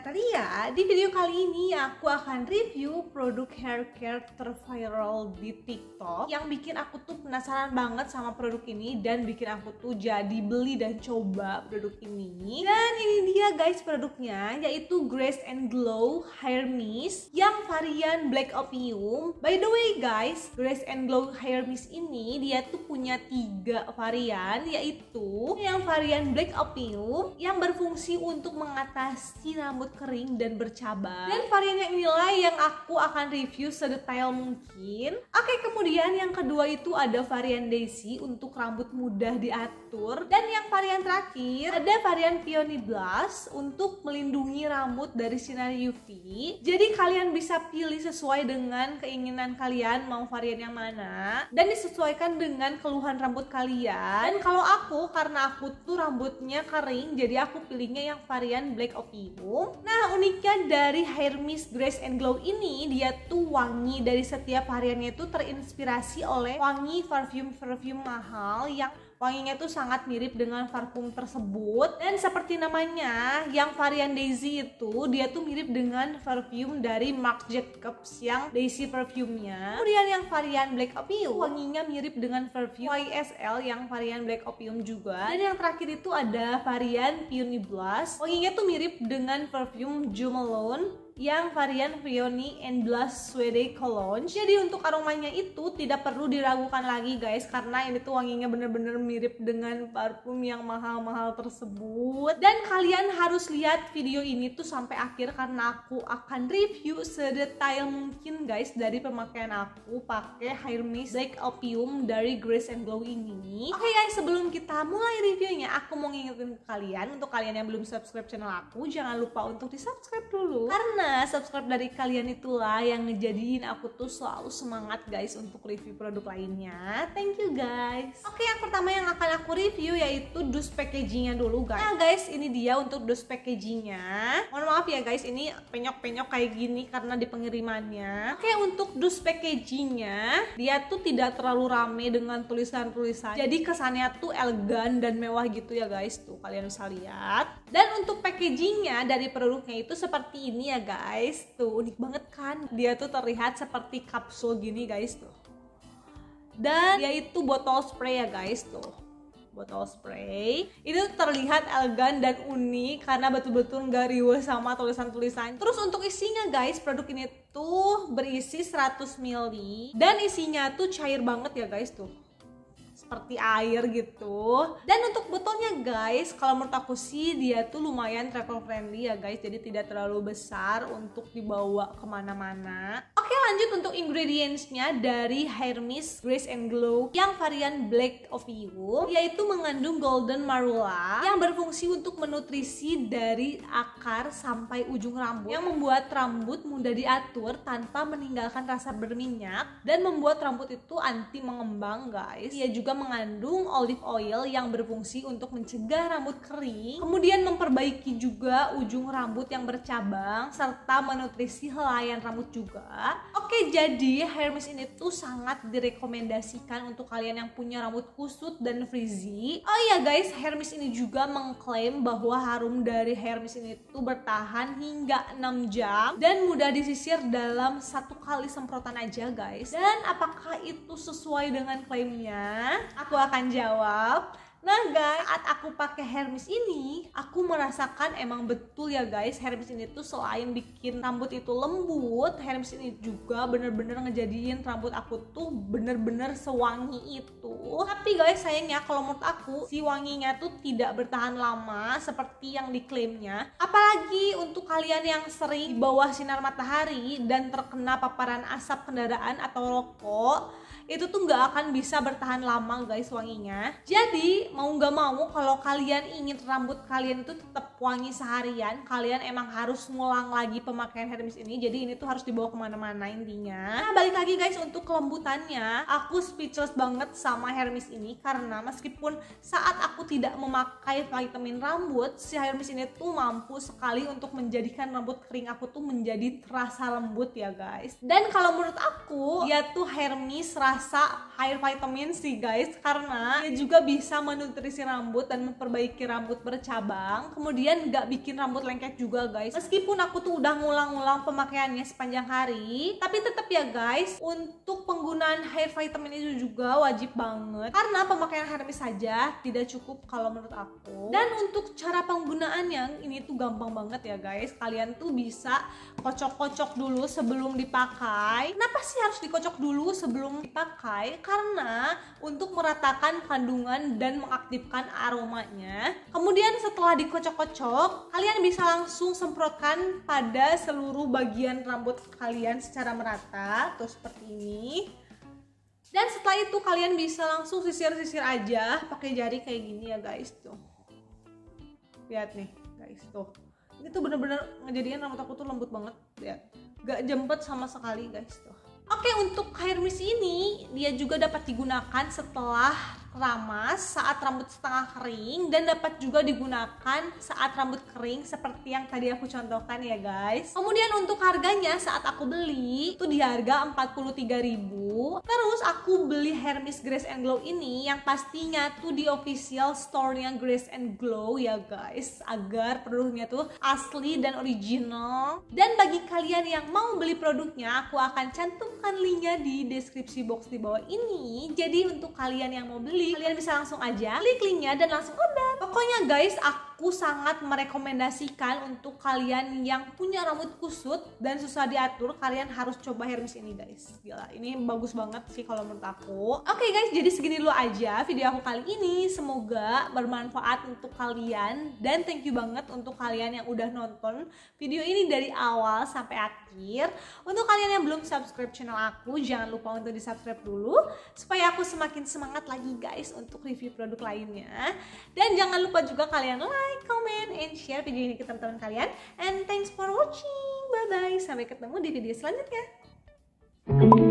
Natalia, di video kali ini aku akan review produk hair care terviral di TikTok yang bikin aku tuh penasaran banget sama produk ini dan bikin aku tuh jadi beli dan coba produk ini. Dan ini dia guys produknya yaitu Grace and Glow Hair Mist yang varian Black Opium. By the way guys, Grace and Glow Hair Mist ini dia tuh punya tiga varian yaitu yang varian Black Opium yang berfungsi untuk mengatasi rambut kering dan bercabang dan varian yang inilah yang aku akan review sedetail mungkin oke kemudian yang kedua itu ada varian Daisy untuk rambut mudah diatur dan yang varian terakhir ada varian Peony Blast untuk melindungi rambut dari sinar UV jadi kalian bisa pilih sesuai dengan keinginan kalian mau varian yang mana dan disesuaikan dengan keluhan rambut kalian dan kalau aku karena aku tuh rambutnya kering jadi aku pilihnya yang varian Black Opium Nah, uniknya dari Hair Mist Grace and Glow ini, dia tuh wangi dari setiap hariannya itu terinspirasi oleh wangi parfum-parfum mahal yang Wanginya tuh sangat mirip dengan parfum tersebut dan seperti namanya, yang varian Daisy itu dia tuh mirip dengan parfum dari Marc Jacobs yang Daisy parfumnya. Kemudian yang varian Black Opium wanginya mirip dengan parfum YSL yang varian Black Opium juga. Dan yang terakhir itu ada varian Peony Blast. Wanginya tuh mirip dengan parfum Jo yang varian Vioni and Blush Suede Cologne. Jadi untuk aromanya itu tidak perlu diragukan lagi guys karena ini tuh wanginya bener-bener mirip dengan parfum yang mahal-mahal tersebut. Dan kalian harus lihat video ini tuh sampai akhir karena aku akan review sedetail mungkin guys dari pemakaian aku pakai Hair Mist Black Opium dari Grace and Glow ini. Oke okay guys, sebelum kita mulai reviewnya, aku mau ngingetin kalian untuk kalian yang belum subscribe channel aku, jangan lupa untuk di-subscribe dulu karena subscribe dari kalian itulah yang ngejadiin aku tuh selalu semangat guys untuk review produk lainnya. Thank you guys. Oke, yang pertama yang akan aku review yaitu dus packagingnya dulu guys. Nah guys, ini dia untuk dus packagingnya. Mohon maaf ya guys, ini penyok-penyok kayak gini karena di pengirimannya. Oke, untuk dus packagingnya, dia tuh tidak terlalu rame dengan tulisan-tulisan. Jadi kesannya tuh elegan dan mewah gitu ya guys. Tuh kalian bisa lihat. Dan untuk packagingnya dari produknya itu seperti ini ya guys guys tuh unik banget kan dia tuh terlihat seperti kapsul gini guys tuh dan dia itu botol spray ya guys tuh botol spray itu terlihat elegan dan unik karena betul-betul nggak riweh sama tulisan-tulisan terus untuk isinya guys produk ini tuh berisi 100 ml dan isinya tuh cair banget ya guys tuh seperti air gitu dan untuk botolnya guys kalau menurut aku sih dia tuh lumayan travel friendly ya guys jadi tidak terlalu besar untuk dibawa kemana-mana Oke lanjut untuk ingredientsnya dari Hermes Grace and Glow yang varian Black of You yaitu mengandung golden marula yang berfungsi untuk menutrisi dari akar sampai ujung rambut yang membuat rambut mudah diatur tanpa meninggalkan rasa berminyak dan membuat rambut itu anti mengembang guys. Ia juga mengandung olive oil yang berfungsi untuk mencegah rambut kering kemudian memperbaiki juga ujung rambut yang bercabang serta menutrisi helaian rambut juga Oke, jadi Hermes ini tuh sangat direkomendasikan untuk kalian yang punya rambut kusut dan frizzy. Oh iya guys, Hermes ini juga mengklaim bahwa harum dari Hermes ini tuh bertahan hingga 6 jam dan mudah disisir dalam satu kali semprotan aja guys. Dan apakah itu sesuai dengan klaimnya? Aku akan jawab Nah guys, saat aku pakai Hermes ini, aku merasakan emang betul ya guys, Hermes ini tuh selain bikin rambut itu lembut, Hermes ini juga bener-bener ngejadiin rambut aku tuh bener-bener sewangi itu. Tapi guys, sayangnya kalau menurut aku, si wanginya tuh tidak bertahan lama seperti yang diklaimnya. Apalagi untuk kalian yang sering di bawah sinar matahari dan terkena paparan asap kendaraan atau rokok, itu tuh nggak akan bisa bertahan lama guys wanginya jadi mau nggak mau kalau kalian ingin rambut kalian itu tetap wangi seharian kalian emang harus ngulang lagi pemakaian hair mist ini jadi ini tuh harus dibawa kemana-mana intinya nah balik lagi guys untuk kelembutannya aku speechless banget sama hair mist ini karena meskipun saat aku tidak memakai vitamin rambut si hair mist ini tuh mampu sekali untuk menjadikan rambut kering aku tuh menjadi terasa lembut ya guys dan kalau menurut aku ya tuh hair mist rasa air vitamin C guys karena dia juga bisa menutrisi rambut dan memperbaiki rambut bercabang kemudian nggak bikin rambut lengket juga guys meskipun aku tuh udah ngulang-ngulang pemakaiannya sepanjang hari tapi tetap ya guys untuk penggunaan air vitamin itu juga wajib banget karena pemakaian Hermes saja tidak cukup kalau menurut aku dan untuk cara penggunaan yang ini tuh gampang banget ya guys kalian tuh bisa kocok-kocok dulu sebelum dipakai kenapa sih harus dikocok dulu sebelum dipakai dipakai karena untuk meratakan kandungan dan mengaktifkan aromanya. Kemudian setelah dikocok-kocok, kalian bisa langsung semprotkan pada seluruh bagian rambut kalian secara merata, tuh seperti ini. Dan setelah itu kalian bisa langsung sisir-sisir aja pakai jari kayak gini ya guys tuh. Lihat nih guys tuh. Ini tuh bener-bener ngejadian rambut aku tuh lembut banget. ya. Gak jempet sama sekali guys tuh. Oke, untuk hair ini dia juga dapat digunakan setelah ramas saat rambut setengah kering dan dapat juga digunakan saat rambut kering seperti yang tadi aku contohkan ya guys. Kemudian untuk harganya saat aku beli itu di harga 43.000. Terus aku beli Hermes Grace and Glow ini yang pastinya tuh di official store-nya Grace and Glow ya guys agar produknya tuh asli dan original. Dan bagi kalian yang mau beli produknya aku akan cantumkan linknya di deskripsi box di bawah ini. Jadi untuk kalian yang mau beli beli. Kalian bisa langsung aja klik linknya dan langsung order. Pokoknya guys, aku aku sangat merekomendasikan untuk kalian yang punya rambut kusut dan susah diatur, kalian harus coba Hermes ini guys. Gila, ini bagus banget sih kalau menurut aku. Oke okay guys, jadi segini dulu aja video aku kali ini. Semoga bermanfaat untuk kalian dan thank you banget untuk kalian yang udah nonton video ini dari awal sampai akhir. Untuk kalian yang belum subscribe channel aku, jangan lupa untuk di-subscribe dulu supaya aku semakin semangat lagi guys untuk review produk lainnya. Dan jangan lupa juga kalian like like, comment, and share video ini ke teman-teman kalian. And thanks for watching. Bye-bye. Sampai ketemu di video selanjutnya.